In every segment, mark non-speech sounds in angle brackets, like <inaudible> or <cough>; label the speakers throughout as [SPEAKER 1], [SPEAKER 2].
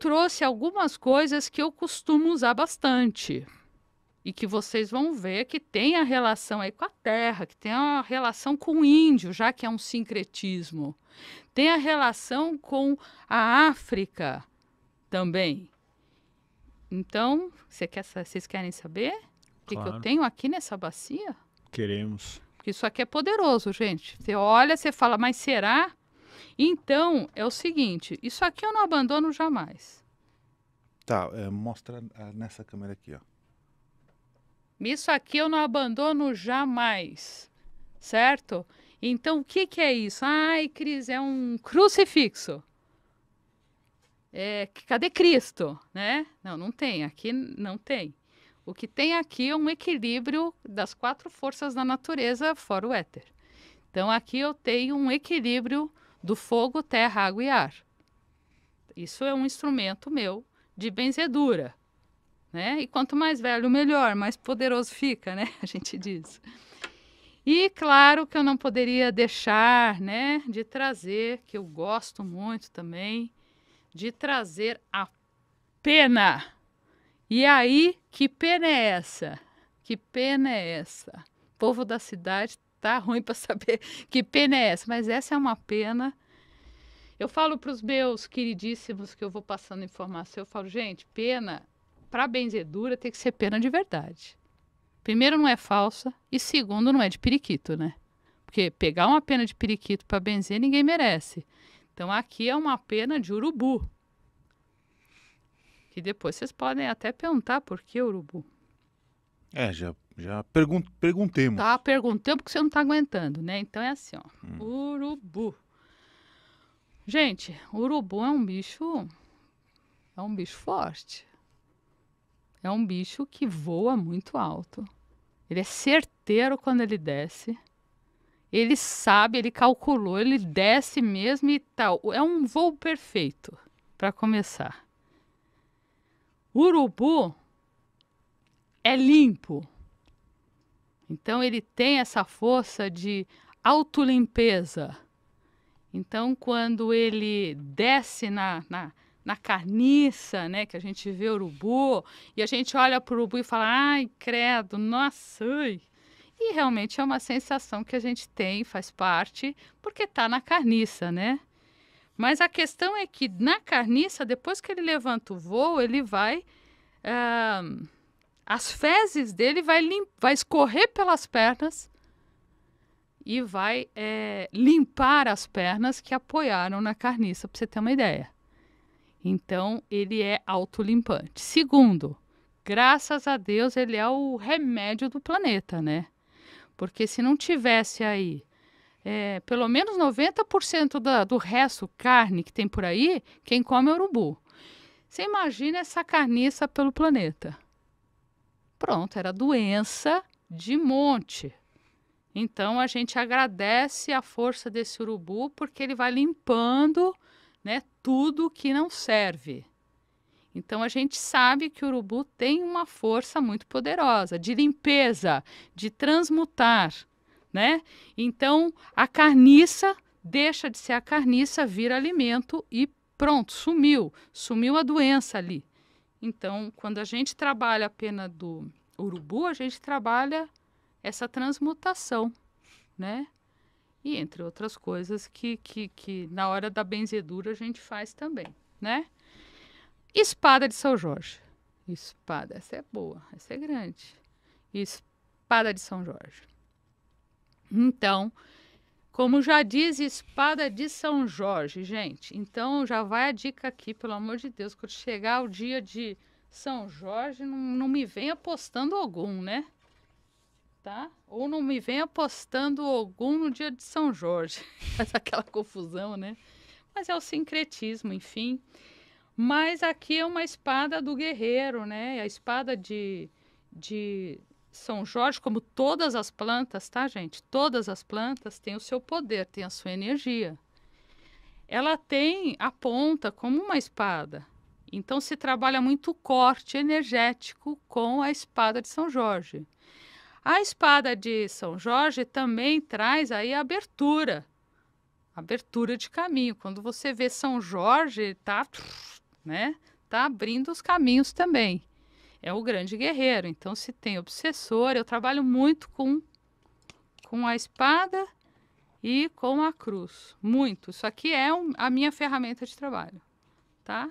[SPEAKER 1] trouxe algumas coisas que eu costumo usar bastante e que vocês vão ver que tem a relação aí com a terra, que tem a relação com o índio, já que é um sincretismo. Tem a relação com a África também. Então, você quer, vocês querem saber o que, que eu tenho aqui nessa bacia? Queremos. Porque isso aqui é poderoso, gente. Você olha, você fala, mas será? Então, é o seguinte, isso aqui eu não abandono jamais. Tá, é, mostra ah, nessa câmera aqui, ó. Isso aqui eu não abandono jamais, certo? Então, o que, que é isso? Ai, Cris, é um crucifixo. É, cadê Cristo, né? Não, não tem, aqui não tem. O que tem aqui é um equilíbrio das quatro forças da natureza, fora o éter. Então, aqui eu tenho um equilíbrio do fogo, terra, água e ar. Isso é um instrumento meu de benzedura. Né? E quanto mais velho, melhor, mais poderoso fica, né? <laughs> A gente diz. E claro que eu não poderia deixar, né, de trazer, que eu gosto muito também, de trazer a pena. E aí, que pena é essa? Que pena é essa? O povo da cidade tá ruim para saber <laughs> que pena é essa, mas essa é uma pena. Eu falo para os meus queridíssimos que eu vou passando informação, eu falo, gente, pena para benzedura é tem que ser pena de verdade. Primeiro, não é falsa e segundo, não é de periquito, né? Porque pegar uma pena de periquito para benzer ninguém merece. Então aqui é uma pena de urubu. Que depois vocês podem até perguntar por que urubu. É, já já pergun perguntemos. Tá perguntando porque você não tá aguentando, né? Então é assim, ó. Hum. Urubu. Gente, urubu é um bicho. É um bicho forte. É um bicho que voa muito alto. Ele é certeiro quando ele desce. Ele sabe, ele calculou, ele desce mesmo e tal. É um voo perfeito para começar. Urubu é limpo. Então ele tem essa força de autolimpeza. Então quando ele desce na, na, na carniça, né, que a gente vê urubu, e a gente olha para o urubu e fala, ai, credo, nossa, ai. E realmente é uma sensação que a gente tem, faz parte, porque está na carniça, né? Mas a questão é que na carniça, depois que ele levanta o voo, ele vai. Uh, as fezes dele vai, vai escorrer pelas pernas e vai é, limpar as pernas que apoiaram na carniça, para você ter uma ideia. Então, ele é autolimpante. Segundo, graças a Deus, ele é o remédio do planeta, né? Porque se não tivesse aí é, pelo menos 90% da, do resto, carne que tem por aí, quem come é urubu. Você imagina essa carniça pelo planeta. Pronto, era doença de monte. Então a gente agradece a força desse urubu porque ele vai limpando, né, tudo que não serve. Então a gente sabe que o urubu tem uma força muito poderosa de limpeza, de transmutar, né? Então a carniça deixa de ser a carniça, vira alimento e pronto, sumiu, sumiu a doença ali. Então, quando a gente trabalha a pena do urubu, a gente trabalha essa transmutação, né? E entre outras coisas que, que, que na hora da benzedura a gente faz também, né? Espada de São Jorge. Espada, essa é boa, essa é grande. Espada de São Jorge. Então, como já diz Espada de São Jorge, gente. Então já vai a dica aqui, pelo amor de Deus. Quando chegar o dia de São Jorge, não, não me venha apostando algum, né? Tá? Ou não me venha apostando algum no dia de São Jorge. <laughs> Faz aquela confusão, né? Mas é o sincretismo, enfim. Mas aqui é uma espada do guerreiro, né? É a espada de, de são Jorge, como todas as plantas, tá, gente? Todas as plantas têm o seu poder, têm a sua energia. Ela tem a ponta como uma espada. Então se trabalha muito corte energético com a espada de São Jorge. A espada de São Jorge também traz aí a abertura, abertura de caminho. Quando você vê São Jorge, tá, né? Tá abrindo os caminhos também é o grande guerreiro. Então, se tem obsessor, eu trabalho muito com, com a espada e com a cruz. Muito. Isso aqui é um, a minha ferramenta de trabalho, tá?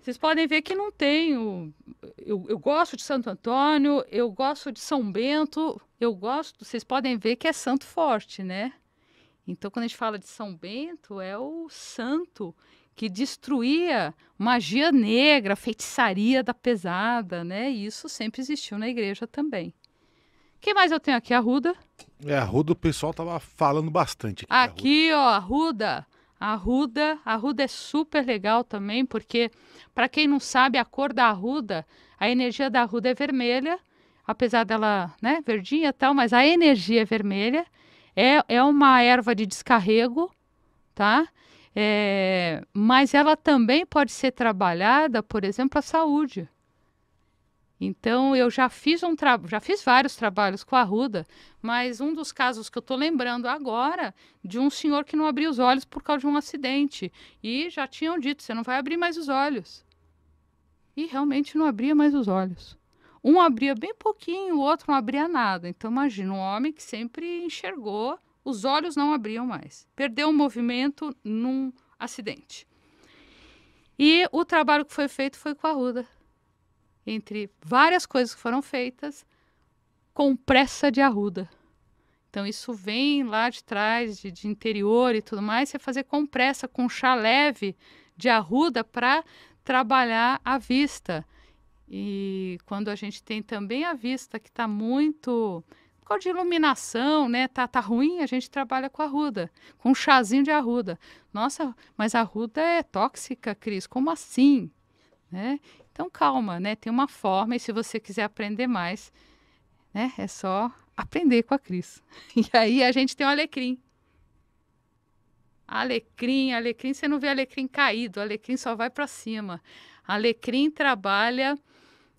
[SPEAKER 1] Vocês podem ver que não tenho. Eu, eu gosto de Santo Antônio, eu gosto de São Bento, eu gosto. Vocês podem ver que é santo forte, né? Então, quando a gente fala de São Bento, é o santo que destruía magia negra, feitiçaria da pesada, né? E isso sempre existiu na igreja também. Quem mais eu tenho aqui? A ruda? É, a ruda. o pessoal tava falando bastante. Aqui, aqui ó, ruda, a ruda é super legal também, porque para quem não sabe, a cor da Arruda, a energia da Arruda é vermelha, apesar dela, né, verdinha e tal, mas a energia é vermelha. É, é uma erva de descarrego, tá? É, mas ela também pode ser trabalhada, por exemplo, a saúde. Então eu já fiz um já fiz vários trabalhos com a Ruda, mas um dos casos que eu estou lembrando agora de um senhor que não abriu os olhos por causa de um acidente e já tinham dito você não vai abrir mais os olhos e realmente não abria mais os olhos. Um abria bem pouquinho, o outro não abria nada. Então imagina um homem que sempre enxergou os olhos não abriam mais. Perdeu o movimento num acidente. E o trabalho que foi feito foi com a Ruda. Entre várias coisas que foram feitas, com pressa de arruda. Então, isso vem lá de trás, de, de interior e tudo mais, você fazer com pressa, com chá leve de arruda para trabalhar a vista. E quando a gente tem também a vista que está muito cor de iluminação, né? Tá, tá ruim, a gente trabalha com arruda, com um chazinho de arruda. Nossa, mas a arruda é tóxica, Cris, como assim? Né? Então calma, né? Tem uma forma e se você quiser aprender mais, né? É só aprender com a Cris. <laughs> E aí a gente tem o alecrim. Alecrim, alecrim, você não vê alecrim caído, alecrim só vai para cima. Alecrim trabalha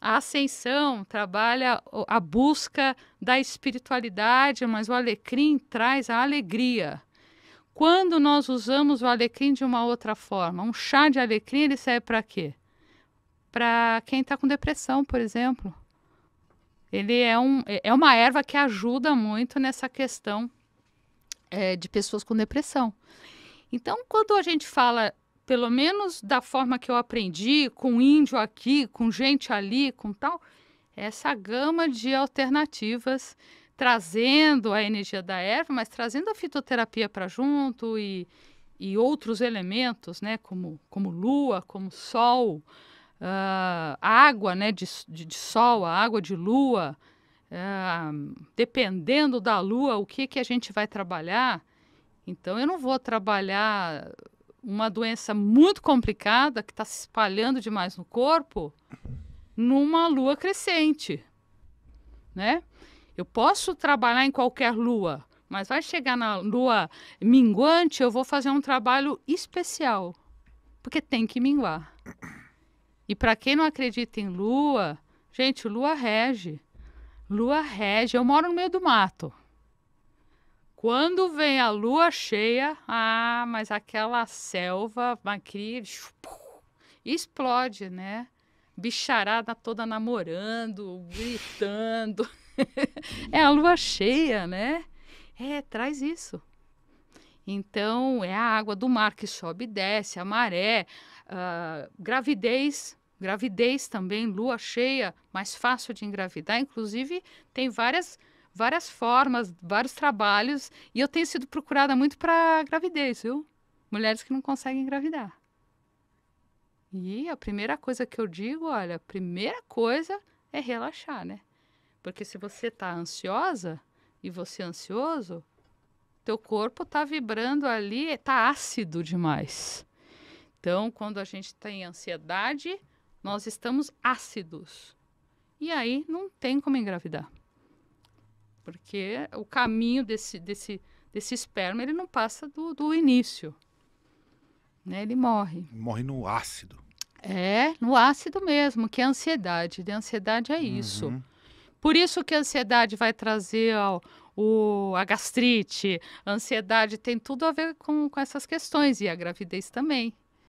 [SPEAKER 1] a ascensão trabalha a busca da espiritualidade, mas o alecrim traz a alegria. Quando nós usamos o alecrim de uma outra forma, um chá de alecrim ele serve para quê? Para quem está com depressão, por exemplo. Ele é, um, é uma erva que ajuda muito nessa questão é, de pessoas com depressão. Então, quando a gente fala pelo menos da forma que eu aprendi, com índio aqui, com gente ali, com tal, essa gama de alternativas, trazendo a energia da erva, mas trazendo a fitoterapia para junto e, e outros elementos, né, como, como lua, como sol, uh, água né, de, de, de sol, a água de lua, uh, dependendo da lua, o que, que a gente vai trabalhar. Então, eu não vou trabalhar uma doença muito complicada que está se espalhando demais no corpo numa lua crescente, né? Eu posso trabalhar em qualquer lua, mas vai chegar na lua minguante, eu vou fazer um trabalho especial, porque tem que minguar. E para quem não acredita em lua, gente, lua rege. Lua rege. Eu moro no meio do mato. Quando vem a lua cheia, ah, mas aquela selva aqui <sniffs> explode, né? Bicharada toda namorando, gritando. <laughs> é a lua cheia, né? É, traz isso. Então, é a água do mar que sobe e desce, a maré, uh, gravidez, gravidez também, lua cheia, mais fácil de engravidar. Inclusive, tem várias várias formas, vários trabalhos, e eu tenho sido procurada muito para gravidez, viu? Mulheres que não conseguem engravidar. E a primeira coisa que eu digo, olha, a primeira coisa é relaxar, né? Porque se você está ansiosa e você é ansioso, teu corpo está vibrando ali, está ácido demais. Então, quando a gente tem tá ansiedade, nós estamos ácidos. E aí não tem como engravidar porque o caminho desse, desse, desse esperma ele não passa do, do início. Né? Ele morre. Morre no ácido. É, no ácido mesmo, que é a ansiedade. De ansiedade é uhum. isso. Uhum. Por isso que a ansiedade vai trazer ó, o, a gastrite, a ansiedade tem tudo a ver com, com essas questões, e a gravidez também.